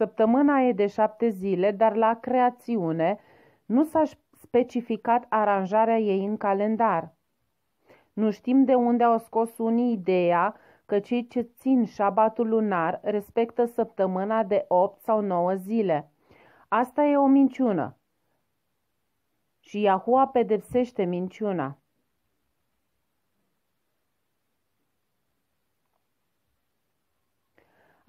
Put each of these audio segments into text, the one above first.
Săptămâna e de șapte zile, dar la creațiune nu s-a specificat aranjarea ei în calendar. Nu știm de unde au scos unii ideea că cei ce țin șabatul lunar respectă săptămâna de 8 sau 9 zile. Asta e o minciună. Și Yahoo pedepsește minciuna.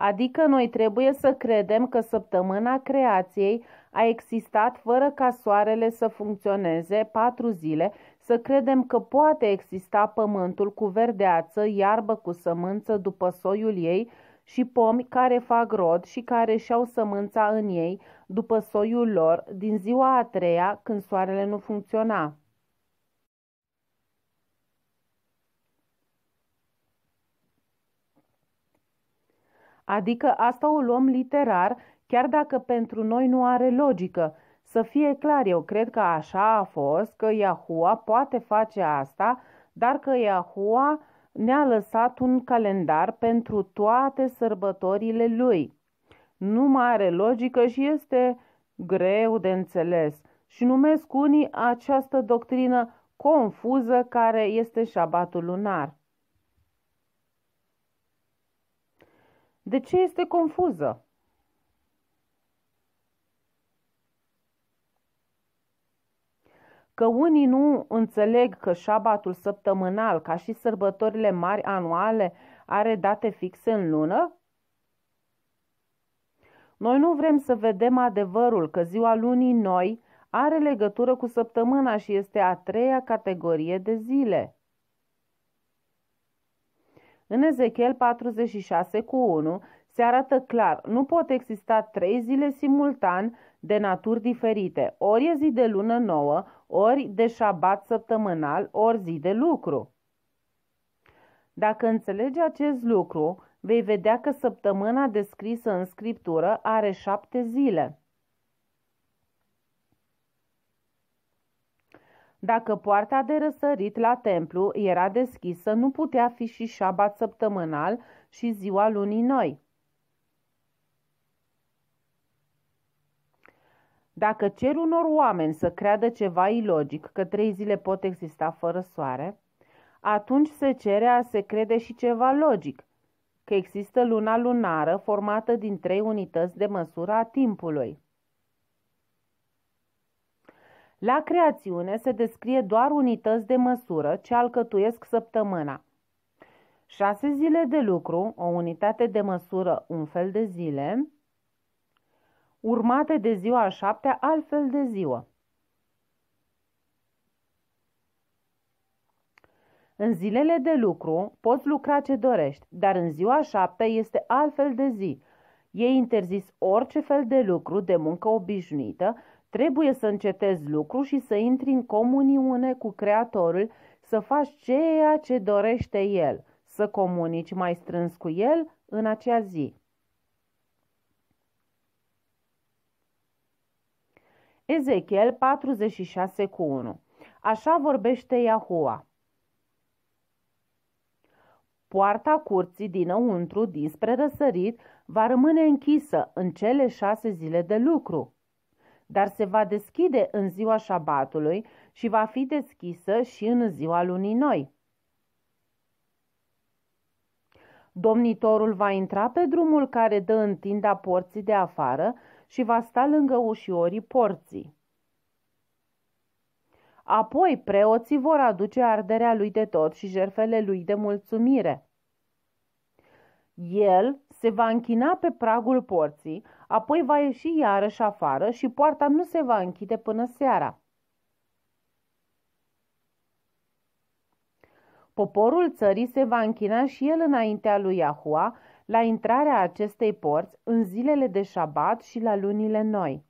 Adică noi trebuie să credem că săptămâna creației a existat fără ca soarele să funcționeze patru zile, să credem că poate exista pământul cu verdeață, iarbă cu sămânță după soiul ei și pomi care fac rod și care și-au sămânța în ei după soiul lor din ziua a treia când soarele nu funcționa. Adică asta o luăm literar, chiar dacă pentru noi nu are logică. Să fie clar, eu cred că așa a fost, că Yahua poate face asta, dar că Yahua ne-a lăsat un calendar pentru toate sărbătorile lui. Nu mai are logică și este greu de înțeles. Și numesc unii această doctrină confuză care este șabatul lunar. De ce este confuză? Că unii nu înțeleg că șabatul săptămânal, ca și sărbătorile mari anuale, are date fixe în lună? Noi nu vrem să vedem adevărul că ziua lunii noi are legătură cu săptămâna și este a treia categorie de zile. În Ezechiel 46 cu 1 se arată clar, nu pot exista trei zile simultan de naturi diferite, ori e zi de lună nouă, ori de șabat săptămânal, ori zi de lucru. Dacă înțelegi acest lucru, vei vedea că săptămâna descrisă în scriptură are șapte zile. Dacă poarta de răsărit la templu era deschisă, nu putea fi și șabat săptămânal și ziua lunii noi. Dacă cer unor oameni să creadă ceva ilogic, că trei zile pot exista fără soare, atunci se cere a se crede și ceva logic, că există luna lunară formată din trei unități de măsură a timpului. La creațiune se descrie doar unități de măsură ce alcătuiesc săptămâna. 6 zile de lucru, o unitate de măsură, un fel de zile, urmate de ziua a șaptea, altfel fel de ziua. În zilele de lucru poți lucra ce dorești, dar în ziua a șaptea este altfel de zi. E interzis orice fel de lucru de muncă obișnuită Trebuie să încetezi lucru și să intri în comuniune cu Creatorul, să faci ceea ce dorește El, să comunici mai strâns cu El în acea zi. Ezechiel 46 cu 1 Așa vorbește Iahua. Poarta curții dinăuntru, dinspre răsărit, va rămâne închisă în cele șase zile de lucru dar se va deschide în ziua șabatului și va fi deschisă și în ziua lunii noi. Domnitorul va intra pe drumul care dă întinda porții de afară și va sta lângă ușiorii porții. Apoi preoții vor aduce arderea lui de tot și jerfele lui de mulțumire. El se va închina pe pragul porții, apoi va ieși iarăși afară și poarta nu se va închide până seara. Poporul țării se va închina și el înaintea lui Yahua la intrarea acestei porți în zilele de șabat și la lunile noi.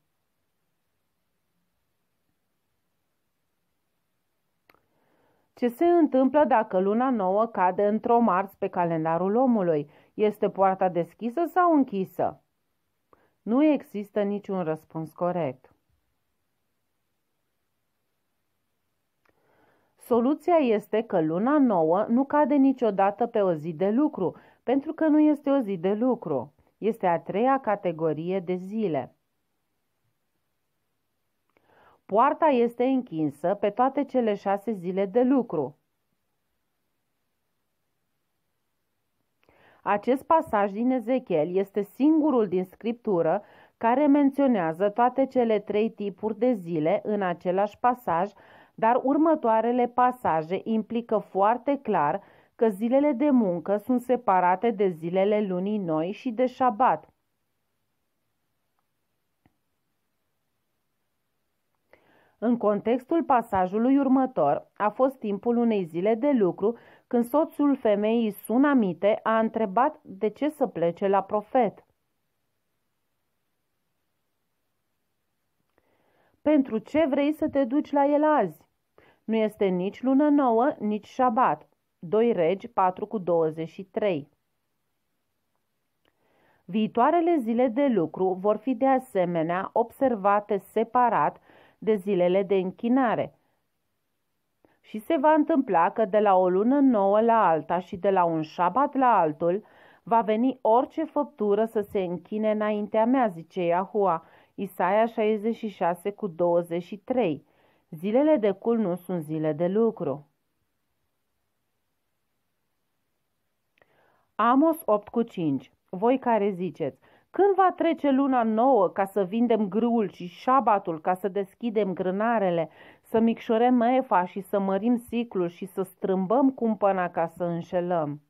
Ce se întâmplă dacă luna nouă cade într-o marți pe calendarul omului? Este poarta deschisă sau închisă? Nu există niciun răspuns corect. Soluția este că luna nouă nu cade niciodată pe o zi de lucru, pentru că nu este o zi de lucru. Este a treia categorie de zile. Poarta este închinsă pe toate cele șase zile de lucru. Acest pasaj din Ezechiel este singurul din scriptură care menționează toate cele trei tipuri de zile în același pasaj, dar următoarele pasaje implică foarte clar că zilele de muncă sunt separate de zilele lunii noi și de șabat. În contextul pasajului următor, a fost timpul unei zile de lucru când soțul femeii Sunamite a întrebat de ce să plece la profet. Pentru ce vrei să te duci la el azi? Nu este nici lună nouă, nici șabat. 2 regi 4 cu 23 Viitoarele zile de lucru vor fi de asemenea observate separat de zilele de închinare. Și se va întâmpla că de la o lună nouă la alta și de la un șabat la altul, va veni orice făptură să se închine înaintea mea, zice Iahua, Isaia 66 cu 23. Zilele de cul nu sunt zile de lucru. Amos 8 cu 5. Voi care ziceți, când va trece luna nouă ca să vindem grâul și șabatul, ca să deschidem grânarele, să micșorem efa și să mărim siclul și să strâmbăm cumpăna ca să înșelăm?